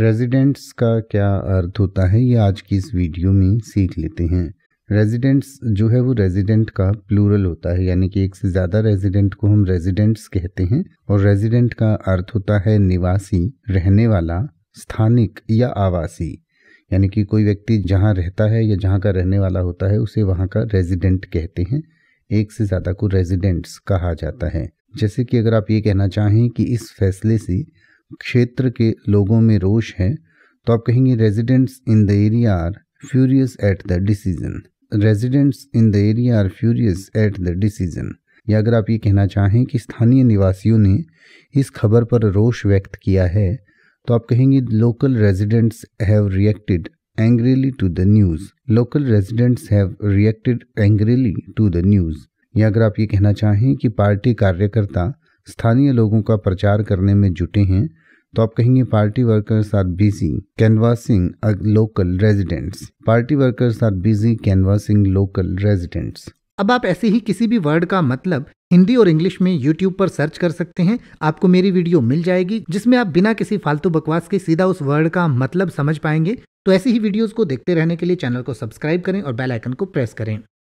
residents का क्या अर्थ होता है ये आज की इस वीडियो में सीख लेते हैं रेजिडेंट्स जो है वो रेजिडेंट का प्लूरल होता है यानी कि एक से ज़्यादा रेजिडेंट को हम रेजिडेंट्स कहते हैं और रेजिडेंट का अर्थ होता है निवासी रहने वाला स्थानिक या आवासी यानी कि कोई व्यक्ति जहाँ रहता है या जहाँ का रहने वाला होता है उसे वहाँ का रेजिडेंट कहते हैं एक से ज़्यादा को रेजिडेंट्स कहा जाता है जैसे कि अगर आप ये कहना चाहें कि इस फैसले से क्षेत्र के लोगों में रोष है तो आप कहेंगे residents in the area are furious at the decision residents in the area are furious at the decision या अगर आप ये कहना चाहें कि स्थानीय निवासियों ने इस खबर पर रोष व्यक्त किया है तो आप कहेंगे local residents have reacted angrily to the news local residents have reacted angrily to the news या अगर आप ये कहना चाहें कि पार्टी कार्यकर्ता स्थानीय लोगों का प्रचार करने में जुटे हैं तो आप कहेंगे party workers are busy canvassing local residents party workers are busy canvassing local residents अब आप ऐसे ही किसी भी वर्ड का मतलब हिंदी और इंग्लिश में यूट्यूब पर सर्च कर सकते हैं आपको मेरी वीडियो मिल जाएगी जिसमें आप बिना किसी फालतू बकवास के सीधा उस वर्ड का मतलब समझ पाएंगे तो ऐसी ही वीडियोस को देखते रहने के लिए चैनल को सब्सक्राइब करें और बेल आइकन को प्रेस करें